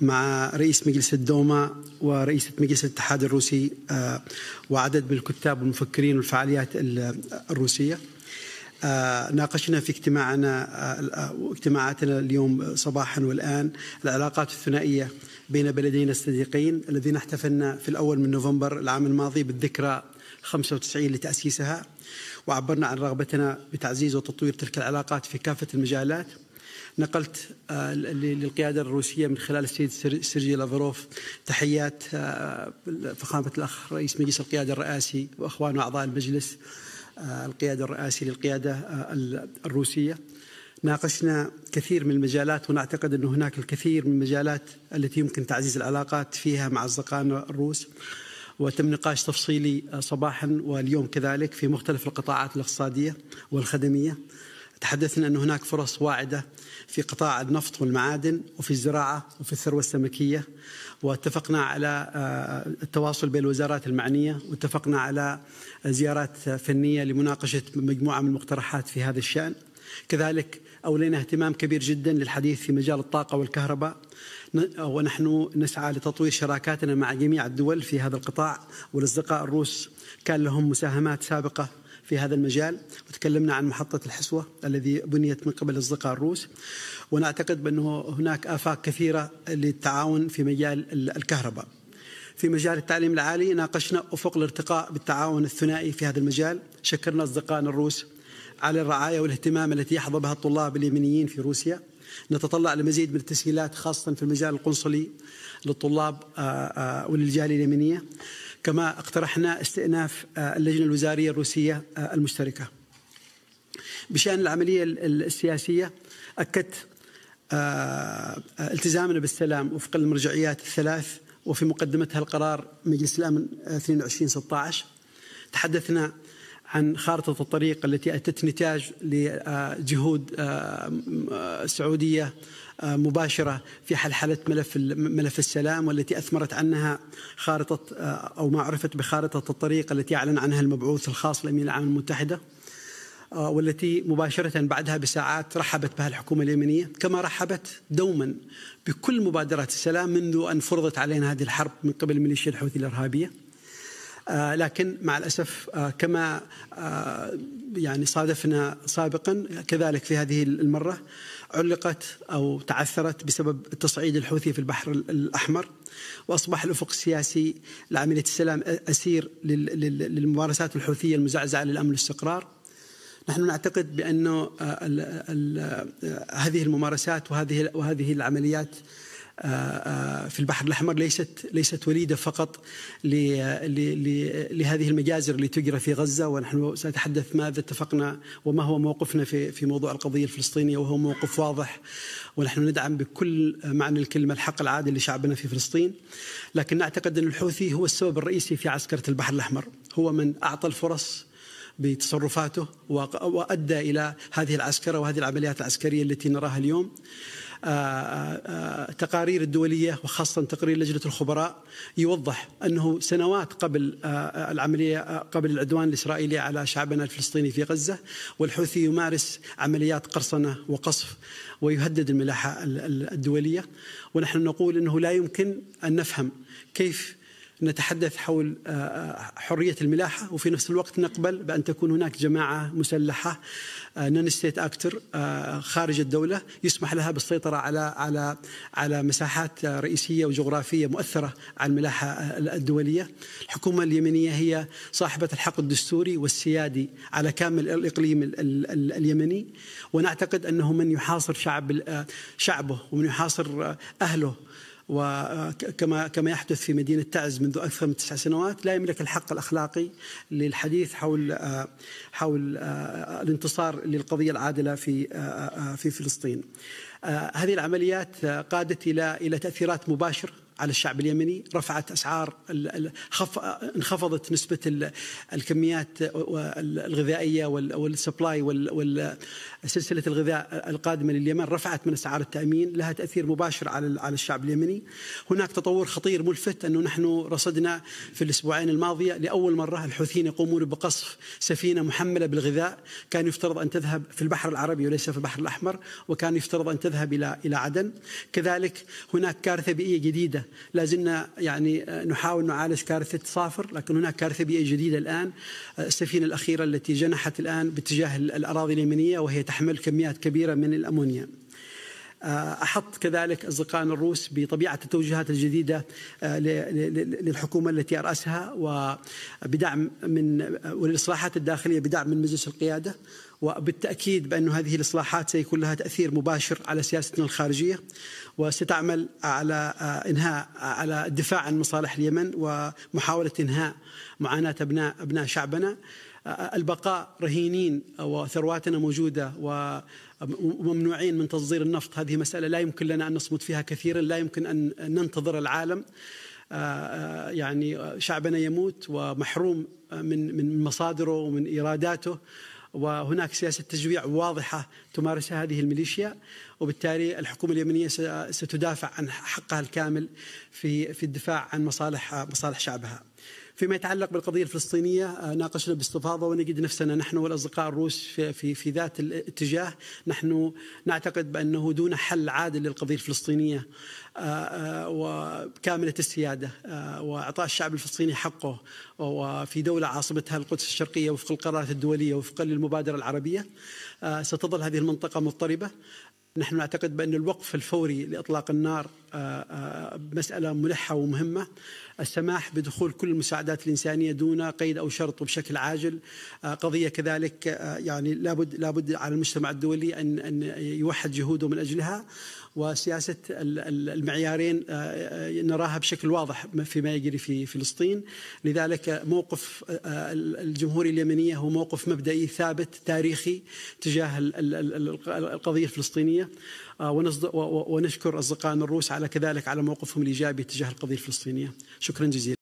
مع رئيس مجلس الدوما ورئيسة مجلس الاتحاد الروسي آه، وعدد من الكتاب والمفكرين والفعاليات الروسية آه، ناقشنا في اجتماعنا آه، اجتماعاتنا اليوم صباحا والآن العلاقات الثنائية بين بلدينا الصديقين الذين احتفلنا في الأول من نوفمبر العام الماضي بالذكرى 95 لتأسيسها وعبرنا عن رغبتنا بتعزيز وتطوير تلك العلاقات في كافة المجالات نقلت آه، للقيادة الروسية من خلال السيد سيرجي لافروف تحيات آه، فخامة الأخ رئيس مجلس القيادة الرئاسي وأخوان أعضاء المجلس آه، القيادة الرئاسي للقيادة الروسية ناقشنا كثير من المجالات ونعتقد أن هناك الكثير من المجالات التي يمكن تعزيز العلاقات فيها مع أصدقائنا الروس وتم نقاش تفصيلي صباحا واليوم كذلك في مختلف القطاعات الاقتصادية والخدمية تحدثنا أن هناك فرص واعدة في قطاع النفط والمعادن وفي الزراعة وفي الثروة السمكية واتفقنا على آه، التواصل بين الوزارات المعنية واتفقنا على زيارات فنية لمناقشة مجموعة من المقترحات في هذا الشأن كذلك أولينا اهتمام كبير جدا للحديث في مجال الطاقة والكهرباء ونحن نسعى لتطوير شراكاتنا مع جميع الدول في هذا القطاع والأصدقاء الروس كان لهم مساهمات سابقة في هذا المجال وتكلمنا عن محطة الحسوة الذي بنيت من قبل أصدقاء الروس ونعتقد بأنه هناك آفاق كثيرة للتعاون في مجال الكهرباء في مجال التعليم العالي ناقشنا أفق الارتقاء بالتعاون الثنائي في هذا المجال شكرنا أصدقائنا الروس على الرعاية والاهتمام التي يحظى بها الطلاب اليمنيين في روسيا نتطلع لمزيد من التسهيلات خاصة في المجال القنصلي للطلاب آه، آه، وللجالية اليمنية كما اقترحنا استئناف آه، اللجنة الوزارية الروسية آه، المشتركة بشأن العملية السياسية أكدت آه، التزامنا بالسلام وفق المرجعيات الثلاث وفي مقدمتها القرار مجلس الأمن 2216 تحدثنا عن خارطة الطريق التي أتت نتاج لجهود سعودية آه، مباشرة في حلحلة ملف ملف السلام والتي أثمرت عنها خارطة آه، أو ما عرفت بخارطة الطريق التي أعلن عنها المبعوث الخاص لأمين العام المتحدة آه، والتي مباشرة بعدها بساعات رحبت بها الحكومة اليمنية كما رحبت دوما بكل مبادرات السلام منذ أن فرضت علينا هذه الحرب من قبل ميليشيا الحوثي الإرهابية آه، لكن مع الأسف آه، كما آه، يعني صادفنا سابقا كذلك في هذه المرة علقت أو تعثرت بسبب التصعيد الحوثي في البحر الأحمر واصبح الافق السياسي لعمليه السلام اسير للممارسات الحوثيه المزعزعه للامن والاستقرار. نحن نعتقد بانه هذه الممارسات وهذه وهذه العمليات في البحر الأحمر ليست ليست وليدة فقط لهذه المجازر اللي تجرى في غزة ونحن سنتحدث ماذا اتفقنا وما هو موقفنا في في موضوع القضية الفلسطينية وهو موقف واضح ونحن ندعم بكل معنى الكلمة الحق العادل لشعبنا في فلسطين لكن نعتقد أن الحوثي هو السبب الرئيسي في عسكرة البحر الأحمر هو من أعطى الفرص بتصرفاته وأدى إلى هذه العسكرة وهذه العمليات العسكرية التي نراها اليوم التقارير آه، آه، آه، الدولية وخاصة تقرير لجنة الخبراء يوضح أنه سنوات قبل العملية قبل العدوان الإسرائيلي على شعبنا الفلسطيني في غزة والحوثي يمارس عمليات قرصنة وقصف ويهدد الملاحة الدولية ونحن نقول أنه لا يمكن أن نفهم كيف نتحدث حول آه، آه، حرية الملاحة وفي نفس الوقت نقبل بأن تكون هناك جماعة مسلحة آه، نون ستيت اكتر خارج الدولة يسمح لها بالسيطرة على على على مساحات رئيسية وجغرافية مؤثرة على الملاحة الدولية. الحكومة اليمنية هي صاحبة الحق الدستوري والسيادي على كامل الإقليم ال ال اليمني ونعتقد أنه من يحاصر شعب شعبه ومن يحاصر أهله وكما كما يحدث في مدينة تعز منذ أكثر من تسع سنوات لا يملك الحق الأخلاقي للحديث حول حول الانتصار للقضية العادلة في في فلسطين هذه العمليات قادت إلى إلى تأثيرات مباشرة على الشعب اليمني رفعت أسعار انخفضت نسبة الكميات الغذائية والسبلاي والسلسلة الغذاء القادمة لليمن رفعت من أسعار التأمين لها تأثير مباشر على على الشعب اليمني هناك تطور خطير ملفت أنه نحن رصدنا في الأسبوعين الماضية لأول مرة الحوثيين يقومون بقصف سفينة محملة بالغذاء كان يفترض أن تذهب في البحر العربي وليس في البحر الأحمر وكان يفترض أن تذهب إلى إلى عدن كذلك هناك كارثة بيئية جديدة لازلنا يعني آه، نحاول نعالج كارثة صافر لكن هناك كارثة بيئية جديدة الآن آه، السفينة الأخيرة التي جنحت الآن باتجاه الأراضي اليمنية وهي تحمل كميات كبيرة من الأمونيا احط كذلك اصدقائنا الروس بطبيعه التوجهات الجديده آه، للحكومه التي اراسها وبدعم من آه، والاصلاحات الداخليه بدعم من مجلس القياده وبالتاكيد بأن هذه الاصلاحات سيكون لها تاثير مباشر على سياستنا الخارجيه وستعمل على آه، انهاء على الدفاع عن مصالح اليمن ومحاوله انهاء معاناه ابناء ابناء شعبنا البقاء رهينين وثرواتنا موجودة وممنوعين من تصدير النفط هذه مسألة لا يمكن لنا أن نصمت فيها كثيرا لا يمكن أن ننتظر العالم آه، آه، يعني شعبنا يموت ومحروم من من مصادره ومن ايراداته وهناك سياسه تجويع واضحه تمارسها هذه الميليشيا وبالتالي الحكومه اليمنيه ستدافع عن حقها الكامل في في الدفاع عن مصالح مصالح شعبها. فيما يتعلق بالقضية الفلسطينية آه، ناقشنا باستفاضة ونجد نفسنا نحن والأصدقاء الروس في, في, في ذات الاتجاه نحن نعتقد بأنه دون حل عادل للقضية الفلسطينية آه، آه، وكاملة السيادة وإعطاء الشعب الفلسطيني حقه وفي دولة عاصمتها القدس الشرقية وفق القرارات الدولية وفقا للمبادرة العربية ستظل هذه المنطقة مضطربة نحن نعتقد بأن الوقف الفوري لإطلاق النار آه، آه، مسألة ملحة ومهمة السماح بدخول كل المساعدات الإنسانية دون قيد أو شرط وبشكل عاجل آه، قضية كذلك يعني لابد, لابد على المجتمع الدولي أن, أن يوحد جهوده من أجلها وسياسة المعيارين آه، آه، نراها بشكل واضح فيما يجري في فلسطين لذلك موقف آه، الجمهورية اليمنية هو موقف مبدئي ثابت تاريخي تجاه القضية الفلسطينية ونشكر أصدقائنا الروس على كذلك على موقفهم الإيجابي تجاه القضية الفلسطينية شكرا جزيلا